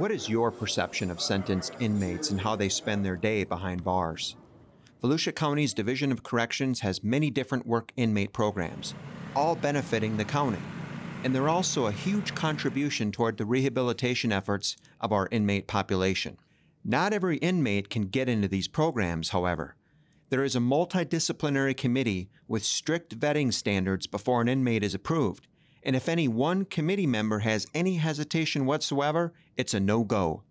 What is your perception of sentenced inmates and how they spend their day behind bars? Volusia County's Division of Corrections has many different work inmate programs, all benefiting the county. And they're also a huge contribution toward the rehabilitation efforts of our inmate population. Not every inmate can get into these programs, however. There is a multidisciplinary committee with strict vetting standards before an inmate is approved, and if any one committee member has any hesitation whatsoever, it's a no go.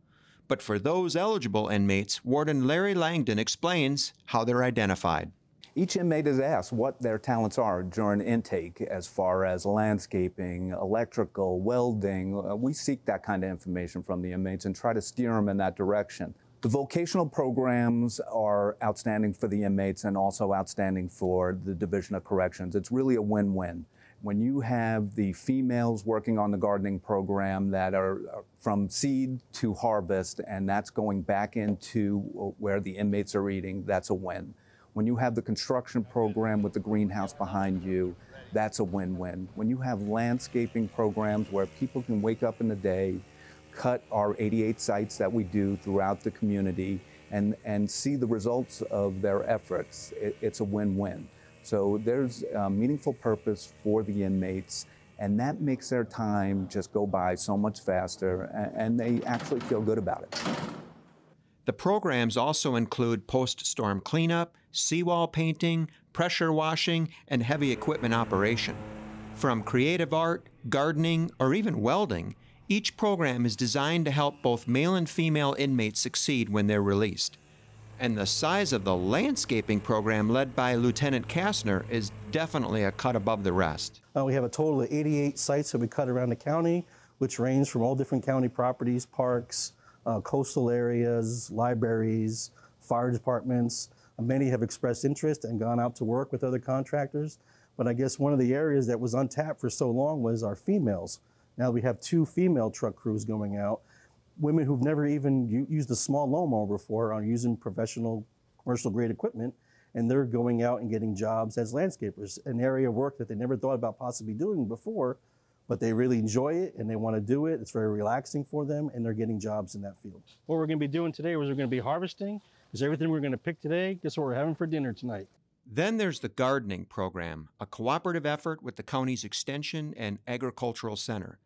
But for those eligible inmates, Warden Larry Langdon explains how they're identified. Each inmate is asked what their talents are during intake as far as landscaping, electrical, welding. Uh, we seek that kind of information from the inmates and try to steer them in that direction. The vocational programs are outstanding for the inmates and also outstanding for the Division of Corrections. It's really a win-win when you have the females working on the gardening program that are from seed to harvest, and that's going back into where the inmates are eating, that's a win. When you have the construction program with the greenhouse behind you, that's a win win. When you have landscaping programs where people can wake up in the day, cut our 88 sites that we do throughout the community, and, and see the results of their efforts, it, it's a win win. So there's a um, meaningful purpose for the inmates, and that makes their time just go by so much faster, and they actually feel good about it. The programs also include post storm cleanup, seawall painting, pressure washing, and heavy equipment operation. From creative art, gardening, or even welding, each program is designed to help both male and female inmates succeed when they're released and the size of the landscaping program led by Lieutenant Kastner is definitely a cut above the rest. Uh, we have a total of 88 sites that we cut around the county, which range from all different county properties, parks, uh, coastal areas, libraries, fire departments. Uh, many have expressed interest and gone out to work with other contractors. But I guess one of the areas that was untapped for so long was our females. Now we have two female truck crews going out, women who've never even used a small lawnmower before are using professional commercial grade equipment and they're going out and getting jobs as landscapers, an area of work that they never thought about possibly doing before, but they really enjoy it and they want to do it. It's very relaxing for them and they're getting jobs in that field. What we're going to be doing today was we're going to be harvesting. Is everything we're going to pick today? Guess what we're having for dinner tonight? Then there's the gardening program, a cooperative effort with the county's extension and agricultural center.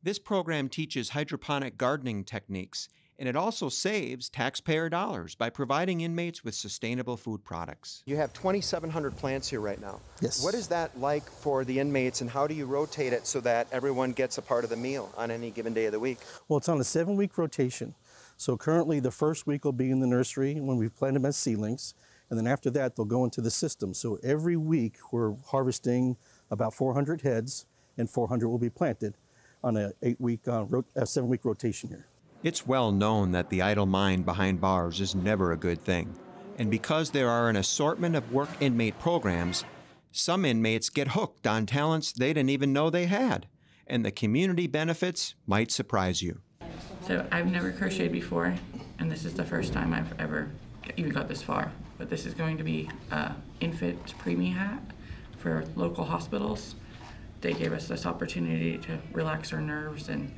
This program teaches hydroponic gardening techniques, and it also saves taxpayer dollars by providing inmates with sustainable food products. You have 2,700 plants here right now. Yes. What is that like for the inmates, and how do you rotate it so that everyone gets a part of the meal on any given day of the week? Well, it's on a seven week rotation. So currently, the first week will be in the nursery when we plant them as seedlings, and then after that, they'll go into the system. So every week, we're harvesting about 400 heads, and 400 will be planted on a eight week, uh, a seven week rotation here. It's well known that the idle mind behind bars is never a good thing. And because there are an assortment of work inmate programs, some inmates get hooked on talents they didn't even know they had. And the community benefits might surprise you. So I've never crocheted before, and this is the first time I've ever even got this far. But this is going to be an uh, infant preemie hat for local hospitals they gave us this opportunity to relax our nerves and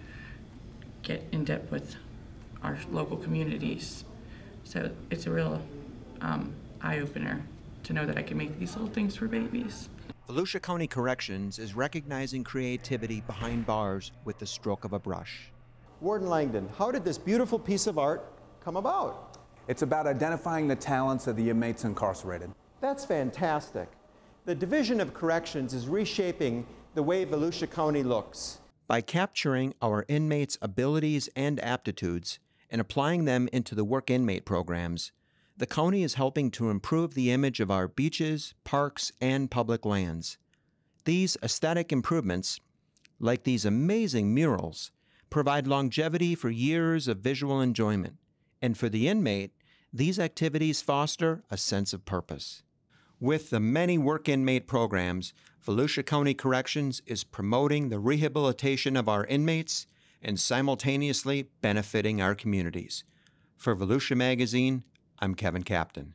get in depth with our local communities. So it's a real um, eye opener to know that I can make these little things for babies. Volusia County Corrections is recognizing creativity behind bars with the stroke of a brush. Warden Langdon, how did this beautiful piece of art come about? It's about identifying the talents of the inmates incarcerated. That's fantastic. The Division of Corrections is reshaping the way Volusia County looks. By capturing our inmates' abilities and aptitudes and applying them into the work inmate programs, the county is helping to improve the image of our beaches, parks, and public lands. These aesthetic improvements, like these amazing murals, provide longevity for years of visual enjoyment. And for the inmate, these activities foster a sense of purpose. With the many work inmate programs, Volusia County Corrections is promoting the rehabilitation of our inmates and simultaneously benefiting our communities. For Volusia Magazine, I'm Kevin Captain.